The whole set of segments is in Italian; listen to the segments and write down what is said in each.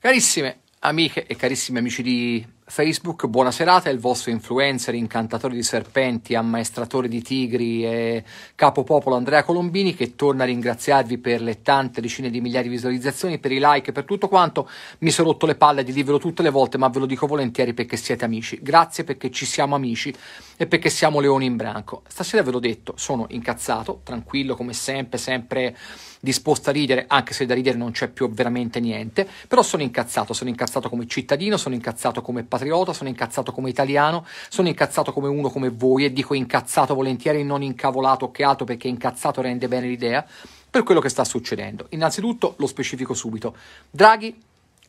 Carissime amiche e carissimi amici di Facebook, buona serata, è il vostro influencer, incantatore di serpenti, ammaestratore di tigri e capopopolo Andrea Colombini che torna a ringraziarvi per le tante decine di migliaia di visualizzazioni, per i like, per tutto quanto. Mi sono rotto le palle di dirvelo tutte le volte, ma ve lo dico volentieri perché siete amici. Grazie perché ci siamo amici e perché siamo leoni in branco. Stasera ve l'ho detto, sono incazzato, tranquillo come sempre, sempre disposto a ridere, anche se da ridere non c'è più veramente niente, però sono incazzato, sono incazzato come cittadino, sono incazzato come paziente patriota, sono incazzato come italiano, sono incazzato come uno come voi e dico incazzato volentieri, non incavolato che altro perché incazzato rende bene l'idea per quello che sta succedendo. Innanzitutto lo specifico subito. Draghi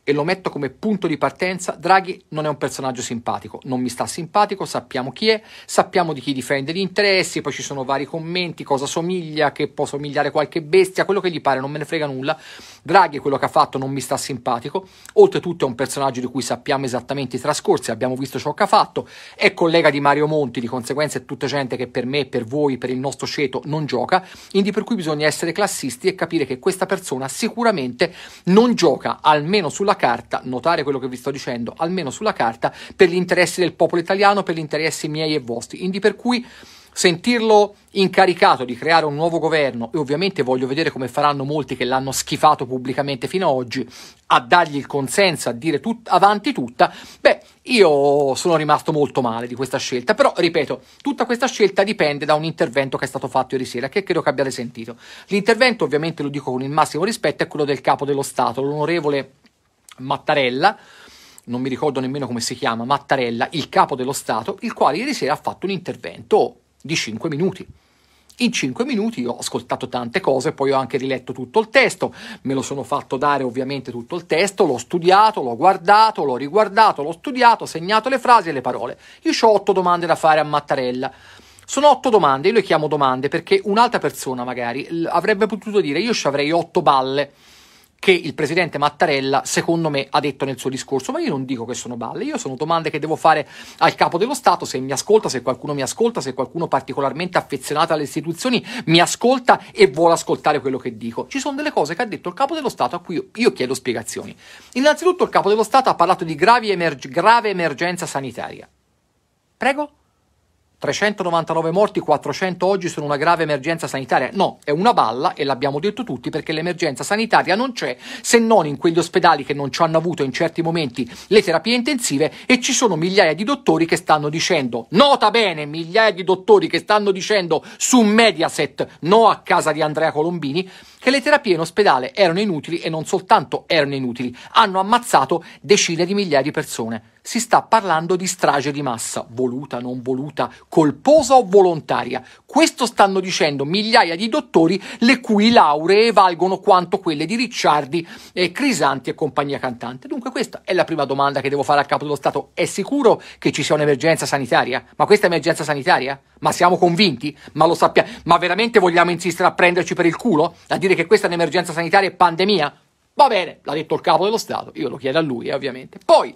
e lo metto come punto di partenza, Draghi non è un personaggio simpatico, non mi sta simpatico, sappiamo chi è, sappiamo di chi difende gli interessi, poi ci sono vari commenti, cosa somiglia, che può somigliare qualche bestia, quello che gli pare, non me ne frega nulla. Draghi quello che ha fatto non mi sta simpatico, oltretutto è un personaggio di cui sappiamo esattamente i trascorsi, abbiamo visto ciò che ha fatto, è collega di Mario Monti, di conseguenza è tutta gente che per me, per voi, per il nostro ceto non gioca, quindi per cui bisogna essere classisti e capire che questa persona sicuramente non gioca, almeno sulla sulla carta, notare quello che vi sto dicendo, almeno sulla carta, per gli interessi del popolo italiano, per gli interessi miei e vostri. Quindi per cui sentirlo incaricato di creare un nuovo governo e ovviamente voglio vedere come faranno molti che l'hanno schifato pubblicamente fino ad oggi a dargli il consenso a dire tut- avanti tutta beh io sono rimasto molto male di questa scelta però ripeto tutta questa scelta dipende da un intervento che è stato fatto ieri sera che credo che abbiate sentito l'intervento ovviamente lo dico con il massimo rispetto è quello del capo dello Stato l'onorevole Mattarella, non mi ricordo nemmeno come si chiama, Mattarella, il capo dello Stato, il quale ieri sera ha fatto un intervento di 5 minuti. In 5 minuti ho ascoltato tante cose, poi ho anche riletto tutto il testo, me lo sono fatto dare ovviamente tutto il testo, l'ho studiato, l'ho guardato, l'ho riguardato, l'ho studiato, ho segnato le frasi e le parole. Io ho 8 domande da fare a Mattarella. Sono 8 domande, io le chiamo domande perché un'altra persona magari avrebbe potuto dire io ci avrei 8 balle che il presidente Mattarella, secondo me, ha detto nel suo discorso. Ma io non dico che sono balle, io sono domande che devo fare al capo dello Stato, se mi ascolta, se qualcuno mi ascolta, se qualcuno particolarmente affezionato alle istituzioni mi ascolta e vuole ascoltare quello che dico. Ci sono delle cose che ha detto il capo dello Stato a cui io, io chiedo spiegazioni. Innanzitutto il capo dello Stato ha parlato di emerg- grave emergenza sanitaria. Prego? 399 morti, 400 oggi sono una grave emergenza sanitaria. No, è una balla e l'abbiamo detto tutti perché l'emergenza sanitaria non c'è se non in quegli ospedali che non ci hanno avuto in certi momenti le terapie intensive e ci sono migliaia di dottori che stanno dicendo, nota bene, migliaia di dottori che stanno dicendo su Mediaset, no a casa di Andrea Colombini, che le terapie in ospedale erano inutili e non soltanto erano inutili, hanno ammazzato decine di migliaia di persone si sta parlando di strage di massa, voluta, non voluta, colposa o volontaria. Questo stanno dicendo migliaia di dottori le cui lauree valgono quanto quelle di Ricciardi, e Crisanti e compagnia cantante. Dunque questa è la prima domanda che devo fare al capo dello Stato. È sicuro che ci sia un'emergenza sanitaria? Ma questa è emergenza sanitaria? Ma siamo convinti? Ma lo sappiamo? Ma veramente vogliamo insistere a prenderci per il culo? A dire che questa è un'emergenza sanitaria e pandemia? Va bene, l'ha detto il capo dello Stato, io lo chiedo a lui, eh, ovviamente. Poi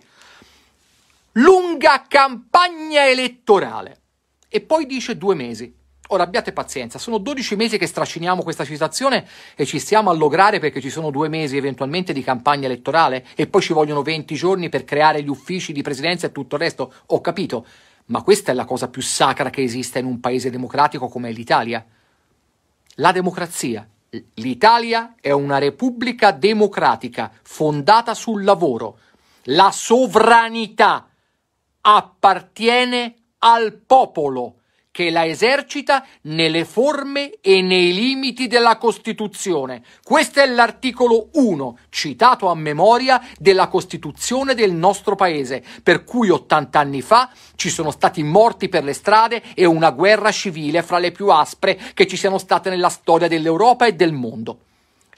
lunga campagna elettorale. E poi dice due mesi. Ora abbiate pazienza, sono 12 mesi che straciniamo questa citazione e ci stiamo a lograre perché ci sono due mesi eventualmente di campagna elettorale e poi ci vogliono 20 giorni per creare gli uffici di presidenza e tutto il resto. Ho capito, ma questa è la cosa più sacra che esista in un paese democratico come l'Italia. La democrazia. L'Italia è una repubblica democratica fondata sul lavoro, la sovranità appartiene al popolo che la esercita nelle forme e nei limiti della Costituzione. Questo è l'articolo 1, citato a memoria, della Costituzione del nostro paese, per cui 80 anni fa ci sono stati morti per le strade e una guerra civile fra le più aspre che ci siano state nella storia dell'Europa e del mondo.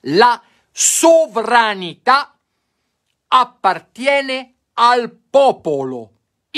La sovranità appartiene al popolo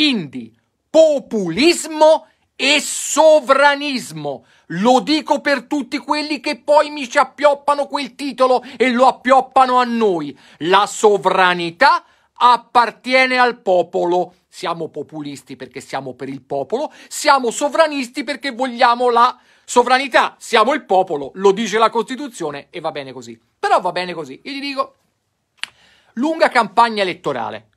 indi populismo e sovranismo. Lo dico per tutti quelli che poi mi ci appioppano quel titolo e lo appioppano a noi. La sovranità appartiene al popolo. Siamo populisti perché siamo per il popolo, siamo sovranisti perché vogliamo la sovranità, siamo il popolo, lo dice la Costituzione e va bene così. Però va bene così. Io gli dico, lunga campagna elettorale,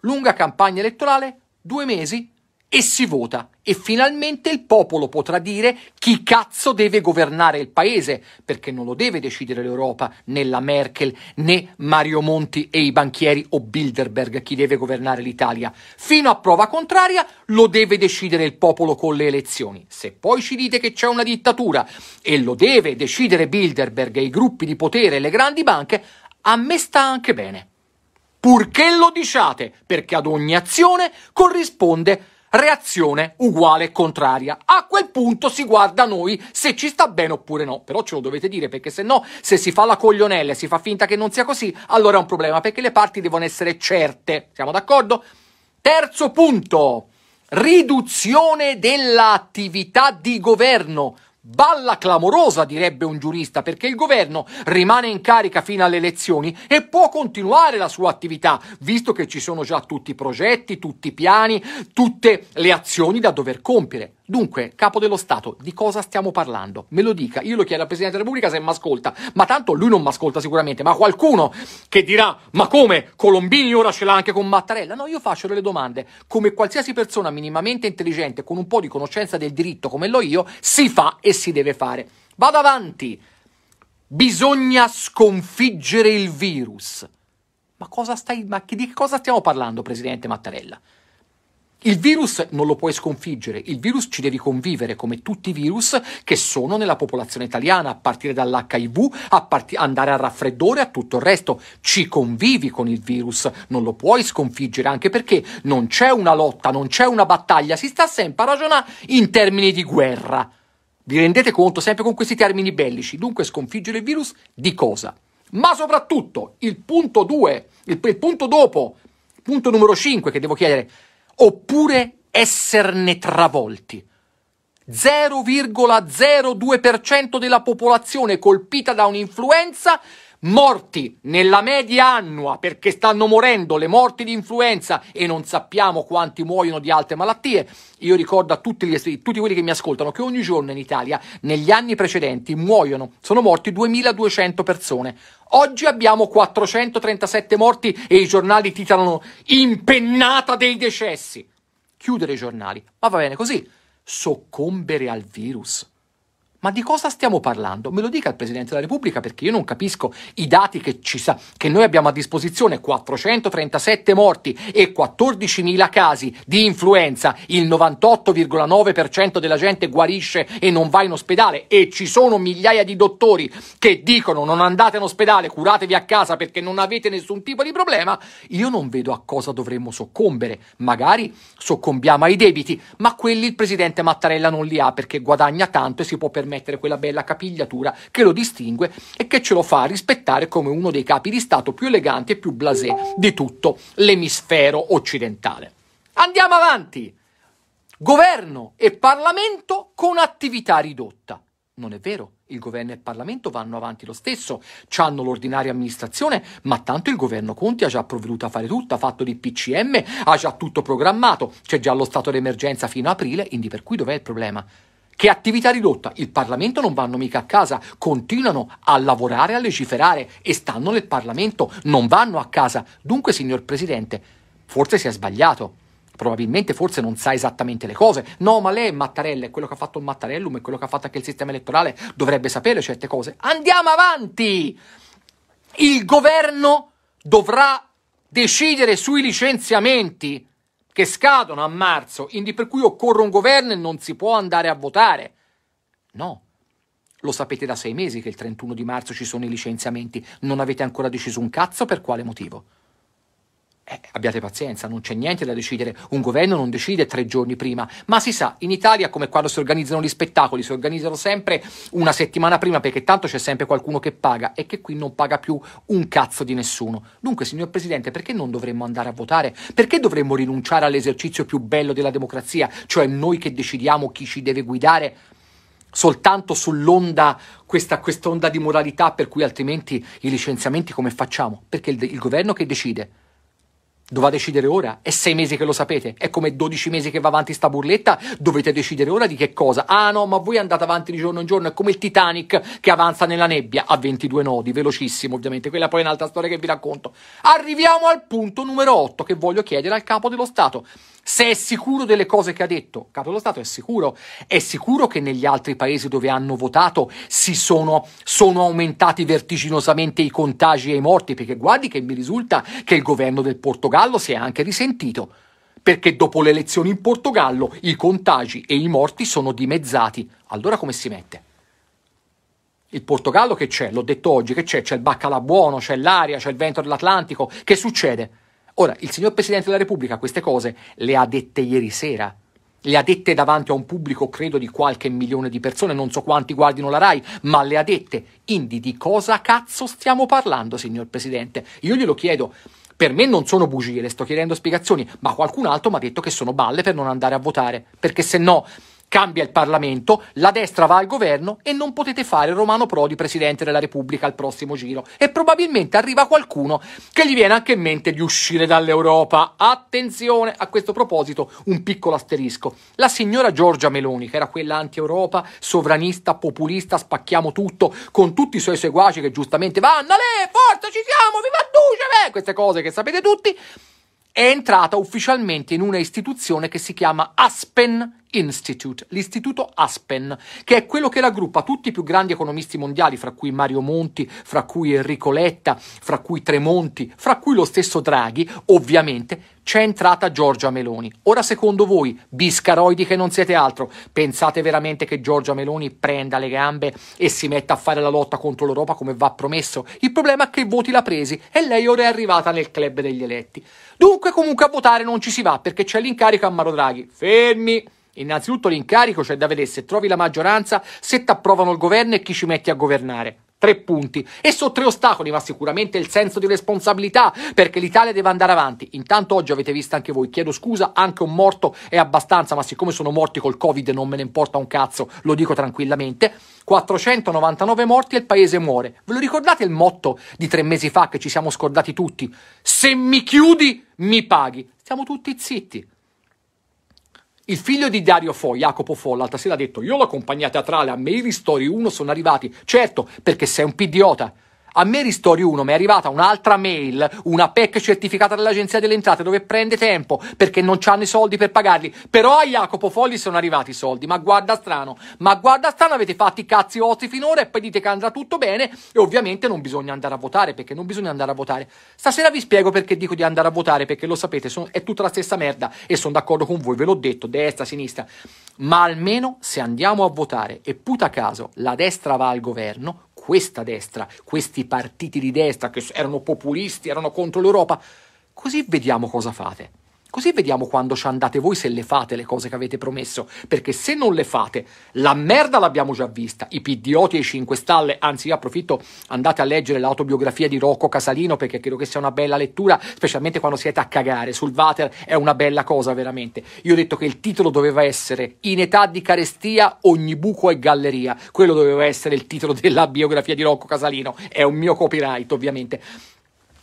lunga campagna elettorale, due mesi e si vota e finalmente il popolo potrà dire chi cazzo deve governare il paese, perché non lo deve decidere l'Europa, né la Merkel, né Mario Monti e i banchieri o Bilderberg chi deve governare l'Italia. Fino a prova contraria lo deve decidere il popolo con le elezioni. Se poi ci dite che c'è una dittatura e lo deve decidere Bilderberg e i gruppi di potere e le grandi banche, a me sta anche bene purché lo diciate, perché ad ogni azione corrisponde reazione uguale contraria. A quel punto si guarda noi se ci sta bene oppure no, però ce lo dovete dire perché se no, se si fa la coglionella e si fa finta che non sia così, allora è un problema perché le parti devono essere certe. Siamo d'accordo? Terzo punto. Riduzione dell'attività di governo Balla clamorosa, direbbe un giurista, perché il governo rimane in carica fino alle elezioni e può continuare la sua attività, visto che ci sono già tutti i progetti, tutti i piani, tutte le azioni da dover compiere. Dunque, capo dello Stato, di cosa stiamo parlando? Me lo dica, io lo chiedo al Presidente della Repubblica se mi ascolta, ma tanto lui non mi ascolta sicuramente, ma qualcuno che dirà, ma come, Colombini ora ce l'ha anche con Mattarella? No, io faccio delle domande, come qualsiasi persona minimamente intelligente, con un po' di conoscenza del diritto come l'ho io, si fa e si deve fare. Vado avanti, bisogna sconfiggere il virus. Ma, cosa stai, ma di cosa stiamo parlando, Presidente Mattarella? Il virus non lo puoi sconfiggere, il virus ci devi convivere come tutti i virus che sono nella popolazione italiana, a partire dall'HIV, a part- andare al raffreddore, a tutto il resto. Ci convivi con il virus, non lo puoi sconfiggere, anche perché non c'è una lotta, non c'è una battaglia, si sta sempre a ragionare in termini di guerra. Vi rendete conto sempre con questi termini bellici? Dunque sconfiggere il virus di cosa? Ma soprattutto il punto 2, il, il punto dopo, punto numero 5 che devo chiedere oppure esserne travolti. 0,02% della popolazione colpita da un'influenza, morti nella media annua perché stanno morendo le morti di influenza e non sappiamo quanti muoiono di altre malattie. Io ricordo a tutti, gli, tutti quelli che mi ascoltano che ogni giorno in Italia, negli anni precedenti, muoiono, sono morti 2200 persone. Oggi abbiamo 437 morti e i giornali titolano impennata dei decessi. Chiudere i giornali, ma va bene così. Soccombere al virus. Ma di cosa stiamo parlando? Me lo dica il Presidente della Repubblica perché io non capisco i dati che, ci sa, che noi abbiamo a disposizione, 437 morti e 14.000 casi di influenza, il 98,9% della gente guarisce e non va in ospedale e ci sono migliaia di dottori che dicono non andate in ospedale, curatevi a casa perché non avete nessun tipo di problema, io non vedo a cosa dovremmo soccombere. Magari soccombiamo ai debiti, ma quelli il Presidente Mattarella non li ha perché guadagna tanto e si può permettere mettere quella bella capigliatura che lo distingue e che ce lo fa rispettare come uno dei capi di Stato più eleganti e più blasé di tutto l'emisfero occidentale. Andiamo avanti! Governo e Parlamento con attività ridotta. Non è vero, il governo e il Parlamento vanno avanti lo stesso, hanno l'ordinaria amministrazione, ma tanto il governo Conti ha già provveduto a fare tutto, ha fatto di PCM, ha già tutto programmato, c'è già lo stato d'emergenza fino a aprile, quindi per cui dov'è il problema? Che attività ridotta? Il Parlamento non vanno mica a casa, continuano a lavorare, a legiferare e stanno nel Parlamento, non vanno a casa. Dunque, signor Presidente, forse si è sbagliato. Probabilmente forse non sa esattamente le cose. No, ma lei è Mattarella, è quello che ha fatto il Mattarellum, e quello che ha fatto anche il sistema elettorale, dovrebbe sapere certe cose. Andiamo avanti! Il governo dovrà decidere sui licenziamenti che scadono a marzo, indi per cui occorre un governo e non si può andare a votare. No, lo sapete da sei mesi che il 31 di marzo ci sono i licenziamenti, non avete ancora deciso un cazzo per quale motivo. Eh, abbiate pazienza, non c'è niente da decidere, un governo non decide tre giorni prima, ma si sa, in Italia come quando si organizzano gli spettacoli, si organizzano sempre una settimana prima perché tanto c'è sempre qualcuno che paga e che qui non paga più un cazzo di nessuno. Dunque, signor Presidente, perché non dovremmo andare a votare? Perché dovremmo rinunciare all'esercizio più bello della democrazia, cioè noi che decidiamo chi ci deve guidare? soltanto sull'onda, questa onda di moralità per cui altrimenti i licenziamenti come facciamo? Perché il, il governo che decide Dovete decidere ora? È sei mesi che lo sapete? È come 12 mesi che va avanti sta burletta? Dovete decidere ora di che cosa? Ah no, ma voi andate avanti di giorno in giorno, è come il Titanic che avanza nella nebbia a 22 nodi, velocissimo ovviamente, quella poi è un'altra storia che vi racconto. Arriviamo al punto numero 8 che voglio chiedere al capo dello Stato. Se è sicuro delle cose che ha detto, capo dello Stato è sicuro, è sicuro che negli altri paesi dove hanno votato si sono, sono aumentati vertiginosamente i contagi e i morti, perché guardi che mi risulta che il governo del Portogallo si è anche risentito perché dopo le elezioni in Portogallo i contagi e i morti sono dimezzati. Allora come si mette? Il Portogallo che c'è? L'ho detto oggi che c'è? C'è il baccalà buono, c'è l'aria, c'è il vento dell'Atlantico. Che succede? Ora, il signor Presidente della Repubblica queste cose le ha dette ieri sera, le ha dette davanti a un pubblico, credo, di qualche milione di persone, non so quanti guardino la RAI, ma le ha dette. Quindi di cosa cazzo stiamo parlando, signor Presidente? Io glielo chiedo. Per me non sono bugie, le sto chiedendo spiegazioni, ma qualcun altro mi ha detto che sono balle per non andare a votare, perché se no Cambia il Parlamento, la destra va al governo e non potete fare Romano Prodi presidente della Repubblica al prossimo giro. E probabilmente arriva qualcuno che gli viene anche in mente di uscire dall'Europa. Attenzione, a questo proposito un piccolo asterisco. La signora Giorgia Meloni, che era quella anti-Europa, sovranista, populista, spacchiamo tutto, con tutti i suoi seguaci che giustamente vanno, lei, forza, ci siamo, viva Duce, queste cose che sapete tutti, è entrata ufficialmente in una istituzione che si chiama Aspen, Institute, l'istituto Aspen, che è quello che raggruppa tutti i più grandi economisti mondiali, fra cui Mario Monti, fra cui Enrico Letta, fra cui Tremonti, fra cui lo stesso Draghi, ovviamente, c'è entrata Giorgia Meloni. Ora secondo voi, biscaroidi che non siete altro, pensate veramente che Giorgia Meloni prenda le gambe e si metta a fare la lotta contro l'Europa come va promesso? Il problema è che i voti l'ha presi e lei ora è arrivata nel club degli eletti. Dunque comunque a votare non ci si va perché c'è l'incarico a Maro Draghi. Fermi! Innanzitutto l'incarico c'è cioè da vedere se trovi la maggioranza, se ti approvano il governo e chi ci metti a governare. Tre punti. E sono tre ostacoli, ma sicuramente il senso di responsabilità, perché l'Italia deve andare avanti. Intanto oggi avete visto anche voi, chiedo scusa, anche un morto è abbastanza, ma siccome sono morti col Covid non me ne importa un cazzo, lo dico tranquillamente. 499 morti e il paese muore. Ve lo ricordate il motto di tre mesi fa che ci siamo scordati tutti? Se mi chiudi, mi paghi. Siamo tutti zitti. Il figlio di Dario Fo, Jacopo Fo, l'altra sera ha detto: Io la compagnia teatrale, a me i 1 sono arrivati. Certo, perché sei un pidiota. A me Story 1 mi è arrivata un'altra mail, una PEC certificata dall'Agenzia delle Entrate dove prende tempo perché non c'hanno i soldi per pagarli. Però a Jacopo Folli sono arrivati i soldi, ma guarda strano, ma guarda strano avete fatto i cazzi vostri finora e poi dite che andrà tutto bene e ovviamente non bisogna andare a votare perché non bisogna andare a votare. Stasera vi spiego perché dico di andare a votare perché lo sapete, sono, è tutta la stessa merda e sono d'accordo con voi, ve l'ho detto, destra, sinistra. Ma almeno se andiamo a votare e puta caso la destra va al governo, questa destra, questi partiti di destra che erano populisti, erano contro l'Europa. Così vediamo cosa fate. Così vediamo quando ci andate voi se le fate le cose che avete promesso, perché se non le fate, la merda l'abbiamo già vista. I piddioti e i 5 Stalle, anzi io approfitto, andate a leggere l'autobiografia di Rocco Casalino perché credo che sia una bella lettura, specialmente quando siete a cagare. Sul Vater è una bella cosa veramente. Io ho detto che il titolo doveva essere In età di carestia ogni buco è galleria. Quello doveva essere il titolo della biografia di Rocco Casalino. È un mio copyright ovviamente.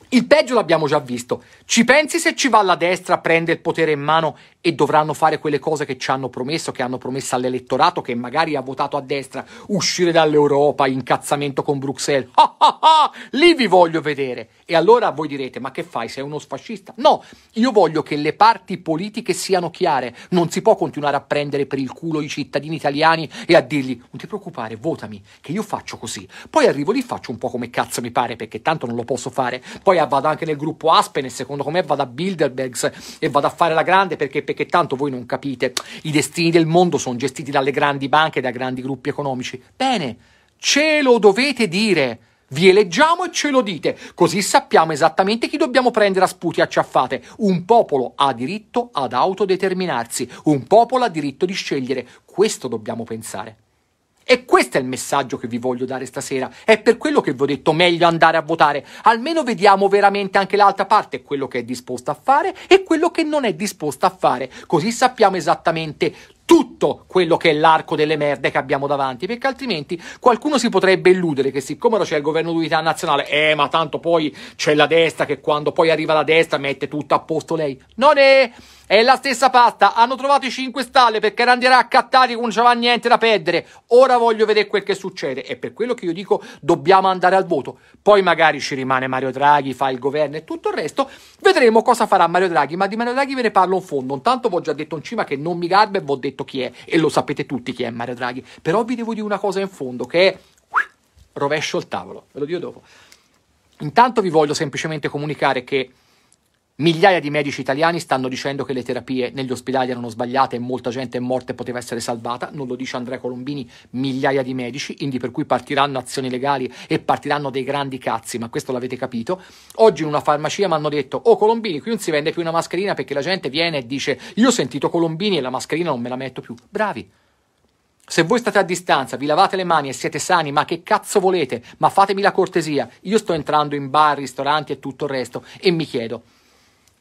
Il peggio l'abbiamo già visto. Ci pensi se ci va la destra, prende il potere in mano e dovranno fare quelle cose che ci hanno promesso, che hanno promesso all'elettorato che magari ha votato a destra, uscire dall'Europa, incazzamento con Bruxelles. Ah, ah, ah! lì vi voglio vedere. E allora voi direte, ma che fai, sei uno sfascista? No, io voglio che le parti politiche siano chiare, non si può continuare a prendere per il culo i cittadini italiani e a dirgli, non ti preoccupare, votami, che io faccio così. Poi arrivo lì, faccio un po' come cazzo mi pare, perché tanto non lo posso fare. Poi vado anche nel gruppo Aspen e secondo me vado a Bilderbergs e vado a fare la grande perché, perché tanto voi non capite, i destini del mondo sono gestiti dalle grandi banche, da grandi gruppi economici. Bene, ce lo dovete dire. Vi eleggiamo e ce lo dite, così sappiamo esattamente chi dobbiamo prendere a sputi e acciaffate. Un popolo ha diritto ad autodeterminarsi, un popolo ha diritto di scegliere. Questo dobbiamo pensare. E questo è il messaggio che vi voglio dare stasera. È per quello che vi ho detto meglio andare a votare. Almeno vediamo veramente anche l'altra parte, quello che è disposta a fare e quello che non è disposta a fare. Così sappiamo esattamente tutti tutto quello che è l'arco delle merde che abbiamo davanti, perché altrimenti qualcuno si potrebbe illudere che siccome c'è il governo d'unità nazionale, eh, ma tanto poi c'è la destra che quando poi arriva la destra mette tutto a posto lei. Non è è la stessa pasta. Hanno trovato i 5 stalle perché Randirà accattati non c'era niente da perdere. Ora voglio vedere quel che succede. E per quello che io dico dobbiamo andare al voto. Poi magari ci rimane Mario Draghi, fa il governo e tutto il resto. Vedremo cosa farà Mario Draghi. Ma di Mario Draghi ve ne parlo in fondo. Intanto vi ho già detto in cima che non mi garba e vi ho detto chi è e lo sapete tutti chi è Mario Draghi. Però vi devo dire una cosa in fondo, che è rovescio il tavolo, ve lo dico dopo. Intanto vi voglio semplicemente comunicare che Migliaia di medici italiani stanno dicendo che le terapie negli ospedali erano sbagliate e molta gente è morta e poteva essere salvata, non lo dice Andrea Colombini, migliaia di medici, quindi per cui partiranno azioni legali e partiranno dei grandi cazzi, ma questo l'avete capito. Oggi in una farmacia mi hanno detto "Oh Colombini, qui non si vende più una mascherina perché la gente viene e dice "Io ho sentito Colombini e la mascherina non me la metto più". Bravi. Se voi state a distanza, vi lavate le mani e siete sani, ma che cazzo volete? Ma fatemi la cortesia. Io sto entrando in bar, ristoranti e tutto il resto e mi chiedo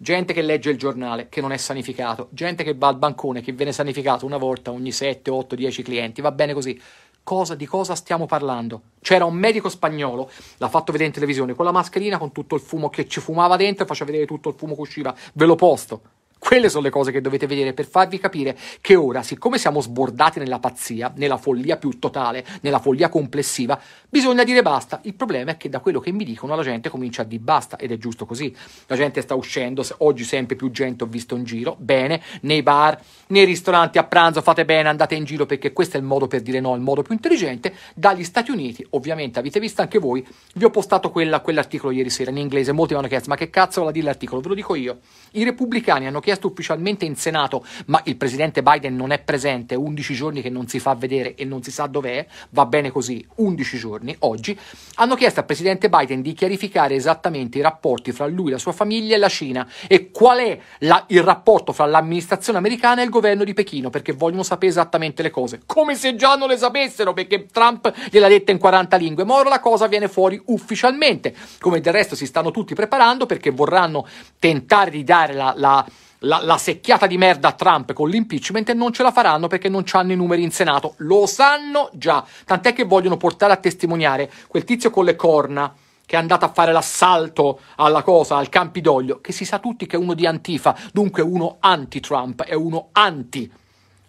gente che legge il giornale, che non è sanificato, gente che va al bancone, che viene sanificato una volta ogni 7, 8, 10 clienti, va bene così. Cosa, di cosa stiamo parlando? C'era un medico spagnolo, l'ha fatto vedere in televisione, con la mascherina, con tutto il fumo che ci fumava dentro, faceva vedere tutto il fumo che usciva, ve lo posto. Quelle sono le cose che dovete vedere per farvi capire che ora, siccome siamo sbordati nella pazzia, nella follia più totale, nella follia complessiva, bisogna dire basta. Il problema è che da quello che mi dicono la gente comincia a dire basta ed è giusto così. La gente sta uscendo, oggi sempre più gente ho visto in giro, bene, nei bar, nei ristoranti a pranzo fate bene, andate in giro perché questo è il modo per dire no, il modo più intelligente. Dagli Stati Uniti, ovviamente avete visto anche voi, vi ho postato quella, quell'articolo ieri sera in inglese, molti mi hanno chiesto ma che cazzo vuol dire l'articolo? Ve lo dico io. I repubblicani hanno chiesto chiesto ufficialmente in Senato, ma il presidente Biden non è presente, 11 giorni che non si fa vedere e non si sa dov'è, va bene così, 11 giorni oggi, hanno chiesto al presidente Biden di chiarificare esattamente i rapporti fra lui, la sua famiglia e la Cina e qual è la, il rapporto fra l'amministrazione americana e il governo di Pechino, perché vogliono sapere esattamente le cose, come se già non le sapessero, perché Trump gliel'ha detta in 40 lingue, ma ora la cosa viene fuori ufficialmente, come del resto si stanno tutti preparando perché vorranno tentare di dare la, la la, la, secchiata di merda a Trump con l'impeachment e non ce la faranno perché non hanno i numeri in Senato. Lo sanno già. Tant'è che vogliono portare a testimoniare quel tizio con le corna che è andato a fare l'assalto alla cosa, al Campidoglio, che si sa tutti che è uno di Antifa, dunque uno anti-Trump, è uno anti-Trump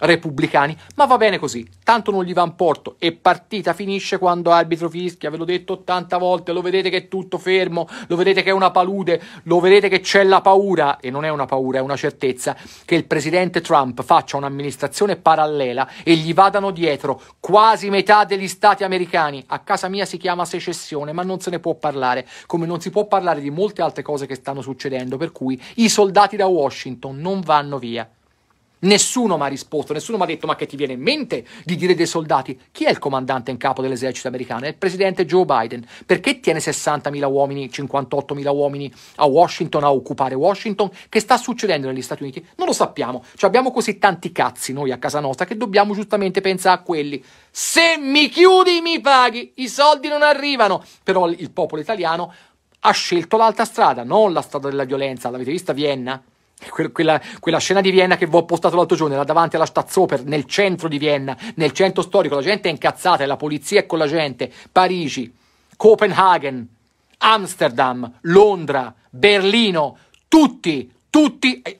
repubblicani, ma va bene così, tanto non gli va in porto e partita finisce quando arbitro fischia, ve l'ho detto 80 volte, lo vedete che è tutto fermo, lo vedete che è una palude, lo vedete che c'è la paura, e non è una paura, è una certezza, che il presidente Trump faccia un'amministrazione parallela e gli vadano dietro quasi metà degli stati americani, a casa mia si chiama secessione, ma non se ne può parlare, come non si può parlare di molte altre cose che stanno succedendo, per cui i soldati da Washington non vanno via. Nessuno mi ha risposto, nessuno mi ha detto ma che ti viene in mente di dire dei soldati? Chi è il comandante in capo dell'esercito americano? È il presidente Joe Biden. Perché tiene 60.000 uomini, 58.000 uomini a Washington a occupare Washington? Che sta succedendo negli Stati Uniti? Non lo sappiamo. Ci cioè, abbiamo così tanti cazzi noi a casa nostra che dobbiamo giustamente pensare a quelli. Se mi chiudi mi paghi, i soldi non arrivano. Però il popolo italiano ha scelto l'altra strada, non la strada della violenza. L'avete vista Vienna? Quella, quella, scena di Vienna che vi ho postato l'altro giorno, era davanti alla Staatsoper, nel centro di Vienna, nel centro storico, la gente è incazzata, e la polizia è con la gente, Parigi, Copenaghen, Amsterdam, Londra, Berlino, tutti, tutti, eh,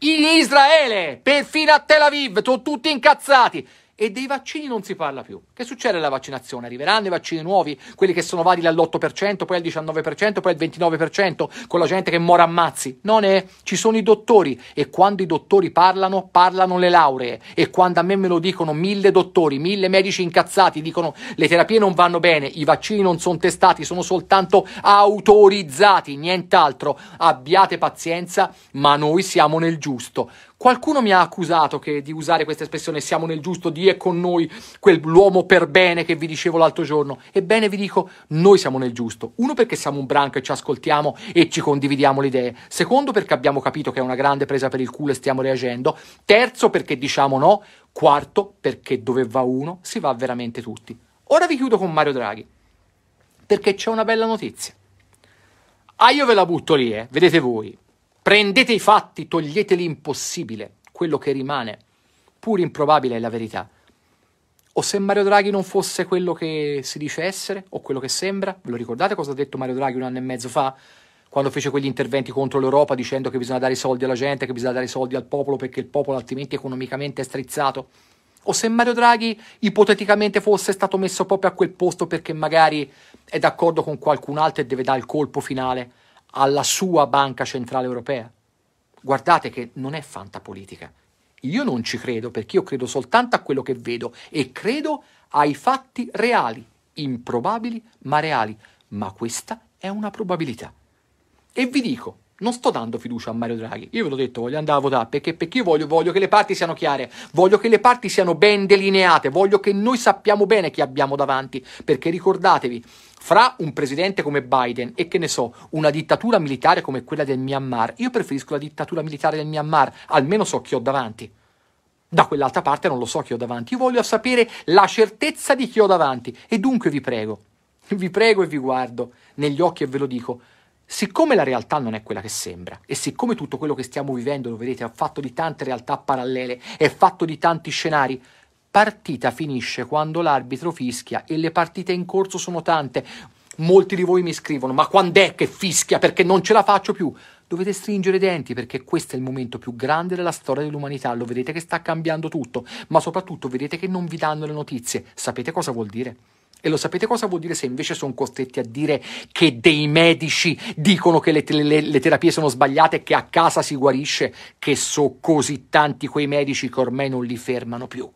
in Israele, perfino a Tel Aviv, sono tutti incazzati e dei vaccini non si parla più. Che succede alla vaccinazione? Arriveranno i vaccini nuovi, quelli che sono validi all'8%, poi al 19%, poi al 29%, con la gente che muore ammazzi. Non è, ci sono i dottori e quando i dottori parlano, parlano le lauree e quando a me me lo dicono mille dottori, mille medici incazzati, dicono le terapie non vanno bene, i vaccini non sono testati, sono soltanto autorizzati, nient'altro. Abbiate pazienza, ma noi siamo nel giusto. Qualcuno mi ha accusato che, di usare questa espressione siamo nel giusto, di è con noi quell'uomo per bene che vi dicevo l'altro giorno. Ebbene vi dico, noi siamo nel giusto. Uno perché siamo un branco e ci ascoltiamo e ci condividiamo le idee. Secondo perché abbiamo capito che è una grande presa per il culo e stiamo reagendo. Terzo perché diciamo no. Quarto perché dove va uno si va veramente tutti. Ora vi chiudo con Mario Draghi perché c'è una bella notizia. Ah, io ve la butto lì, eh, vedete voi. Prendete i fatti, togliete l'impossibile, quello che rimane, pur improbabile è la verità. O se Mario Draghi non fosse quello che si dice essere, o quello che sembra, ve lo ricordate cosa ha detto Mario Draghi un anno e mezzo fa? Quando fece quegli interventi contro l'Europa dicendo che bisogna dare i soldi alla gente, che bisogna dare i soldi al popolo perché il popolo altrimenti economicamente è strizzato. O se Mario Draghi ipoteticamente fosse stato messo proprio a quel posto perché magari è d'accordo con qualcun altro e deve dare il colpo finale alla sua Banca Centrale Europea. Guardate che non è fantapolitica. Io non ci credo perché io credo soltanto a quello che vedo e credo ai fatti reali, improbabili ma reali. Ma questa è una probabilità. E vi dico, non sto dando fiducia a Mario Draghi. Io ve l'ho detto, voglio andare a votare perché, perché io voglio, voglio, che le parti siano chiare, voglio che le parti siano ben delineate, voglio che noi sappiamo bene chi abbiamo davanti. Perché ricordatevi, fra un presidente come Biden e che ne so, una dittatura militare come quella del Myanmar, io preferisco la dittatura militare del Myanmar, almeno so chi ho davanti. Da quell'altra parte non lo so chi ho davanti, io voglio sapere la certezza di chi ho davanti. E dunque vi prego, vi prego e vi guardo negli occhi e ve lo dico Siccome la realtà non è quella che sembra e siccome tutto quello che stiamo vivendo, lo vedete, è fatto di tante realtà parallele, è fatto di tanti scenari, partita finisce quando l'arbitro fischia e le partite in corso sono tante. Molti di voi mi scrivono, ma quando è che fischia perché non ce la faccio più? Dovete stringere i denti perché questo è il momento più grande della storia dell'umanità, lo vedete che sta cambiando tutto, ma soprattutto vedete che non vi danno le notizie. Sapete cosa vuol dire? E lo sapete cosa vuol dire se invece sono costretti a dire che dei medici dicono che le, le, le terapie sono sbagliate, e che a casa si guarisce, che so così tanti quei medici che ormai non li fermano più.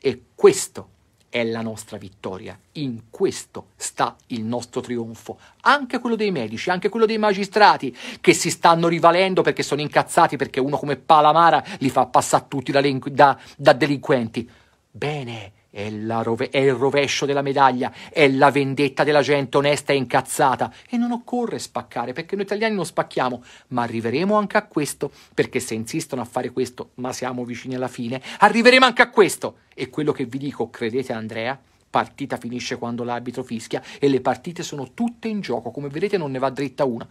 E questo è la nostra vittoria, in questo sta il nostro trionfo, anche quello dei medici, anche quello dei magistrati che si stanno rivalendo perché sono incazzati, perché uno come Palamara li fa passare tutti da, da, da delinquenti. Bene è, rove- è, il rovescio della medaglia, è la vendetta della gente onesta e incazzata. E non occorre spaccare, perché noi italiani non spacchiamo, ma arriveremo anche a questo, perché se insistono a fare questo, ma siamo vicini alla fine, arriveremo anche a questo. E quello che vi dico, credete Andrea? Partita finisce quando l'arbitro fischia e le partite sono tutte in gioco, come vedete non ne va dritta una.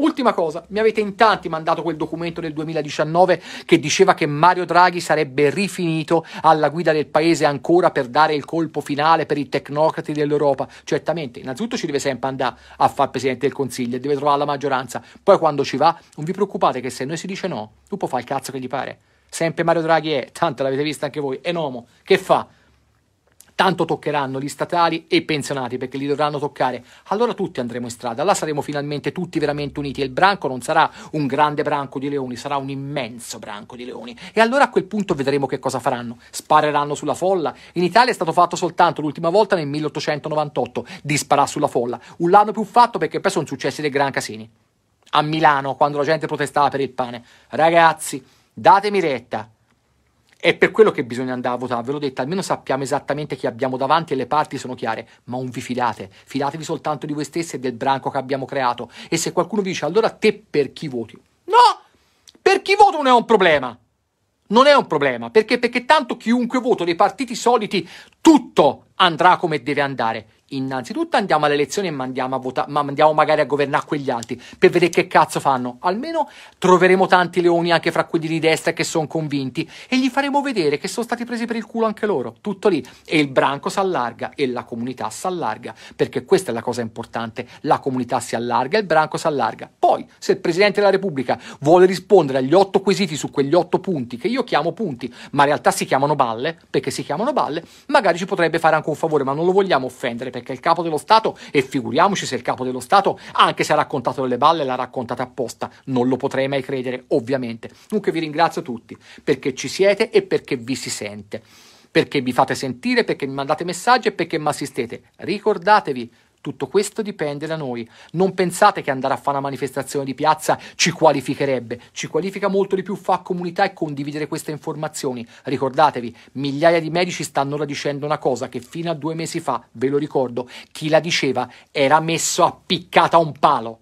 Ultima cosa, mi avete in tanti mandato quel documento del 2019 che diceva che Mario Draghi sarebbe rifinito alla guida del paese ancora per dare il colpo finale per i tecnocrati dell'Europa. Certamente, innanzitutto ci deve sempre andare a far Presidente del Consiglio e deve trovare la maggioranza. Poi quando ci va, non vi preoccupate che se noi si dice no, tu puoi fare il cazzo che gli pare. Sempre Mario Draghi è, tanto l'avete visto anche voi, è un uomo. Che fa? tanto toccheranno gli statali e i pensionati perché li dovranno toccare, allora tutti andremo in strada, là saremo finalmente tutti veramente uniti e il branco non sarà un grande branco di leoni, sarà un immenso branco di leoni e allora a quel punto vedremo che cosa faranno, spareranno sulla folla, in Italia è stato fatto soltanto l'ultima volta nel 1898 di sparare sulla folla, un l'anno più fatto perché poi sono successi dei gran casini, a Milano quando la gente protestava per il pane, ragazzi datemi retta, è per quello che bisogna andare a votare, ve l'ho detto, almeno sappiamo esattamente chi abbiamo davanti e le parti sono chiare, ma non vi fidate, fidatevi soltanto di voi stessi e del branco che abbiamo creato. E se qualcuno vi dice allora te per chi voti? No! Per chi voto non è un problema. Non è un problema, perché? Perché tanto chiunque voto dei partiti soliti, tutto andrà come deve andare. Innanzitutto andiamo alle elezioni e mandiamo, a votare, ma mandiamo magari a governare quegli altri per vedere che cazzo fanno. Almeno troveremo tanti leoni anche fra quelli di destra che sono convinti e gli faremo vedere che sono stati presi per il culo anche loro. Tutto lì. E il branco si allarga e la comunità si allarga perché questa è la cosa importante. La comunità si allarga e il branco si allarga. Poi, se il Presidente della Repubblica vuole rispondere agli otto quesiti su quegli otto punti, che io chiamo punti, ma in realtà si chiamano balle, perché si chiamano balle, magari ci potrebbe fare ancora con favore, ma non lo vogliamo offendere perché è il capo dello Stato e figuriamoci se il capo dello Stato, anche se ha raccontato delle balle, l'ha raccontata apposta. Non lo potrei mai credere, ovviamente. Dunque vi ringrazio tutti perché ci siete e perché vi si sente, perché vi fate sentire, perché mi mandate messaggi e perché mi assistete. Ricordatevi, tutto questo dipende da noi. Non pensate che andare a fare una manifestazione di piazza ci qualificherebbe. Ci qualifica molto di più fare comunità e condividere queste informazioni. Ricordatevi, migliaia di medici stanno ora dicendo una cosa che fino a due mesi fa, ve lo ricordo, chi la diceva era messo appiccata a un palo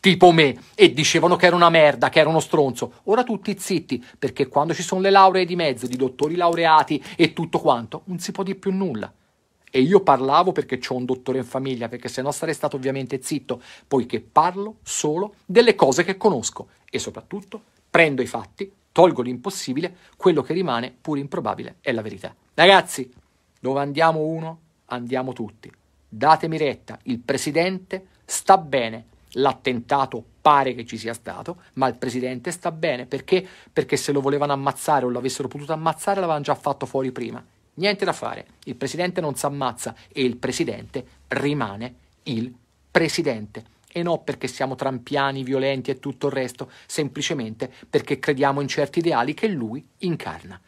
tipo me e dicevano che era una merda, che era uno stronzo. Ora tutti zitti, perché quando ci sono le lauree di mezzo di dottori laureati e tutto quanto, non si può dire più nulla. E io parlavo perché ho un dottore in famiglia, perché se no sarei stato ovviamente zitto, poiché parlo solo delle cose che conosco e soprattutto prendo i fatti, tolgo l'impossibile, quello che rimane, pur improbabile, è la verità. Ragazzi, dove andiamo uno, andiamo tutti. Datemi retta, il presidente sta bene, l'attentato pare che ci sia stato, ma il presidente sta bene perché? Perché se lo volevano ammazzare o l'avessero potuto ammazzare l'avevano già fatto fuori prima Niente da fare, il presidente non si ammazza e il presidente rimane il presidente. E non perché siamo trampiani, violenti e tutto il resto, semplicemente perché crediamo in certi ideali che lui incarna.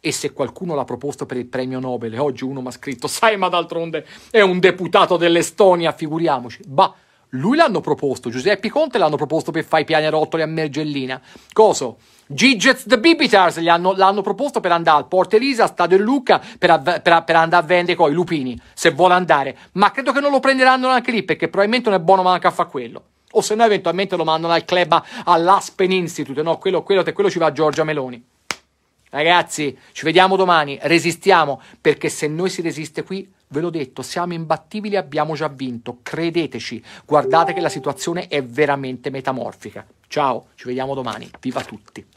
E se qualcuno l'ha proposto per il premio Nobel, e oggi uno mi ha scritto, sai, ma d'altronde è un deputato dell'Estonia, figuriamoci. Bah, lui l'hanno proposto, Giuseppe Conte l'hanno proposto per fare i pianerottoli a Mergellina. Coso? Gigez the Bibitars l'hanno, l'hanno proposto per andare al Porto Elisa, Stadio e Lucca per, av- per, per andare a vendere i lupini se vuole andare, ma credo che non lo prenderanno neanche lì perché probabilmente non è buono manca a fare quello. O se no, eventualmente lo mandano al club all'Aspen Institute, no? Quello, quello, quello ci va Giorgia Meloni. Ragazzi, ci vediamo domani, resistiamo perché se noi si resiste qui Ve l'ho detto, siamo imbattibili, e abbiamo già vinto. Credeteci, guardate che la situazione è veramente metamorfica. Ciao, ci vediamo domani. Viva tutti!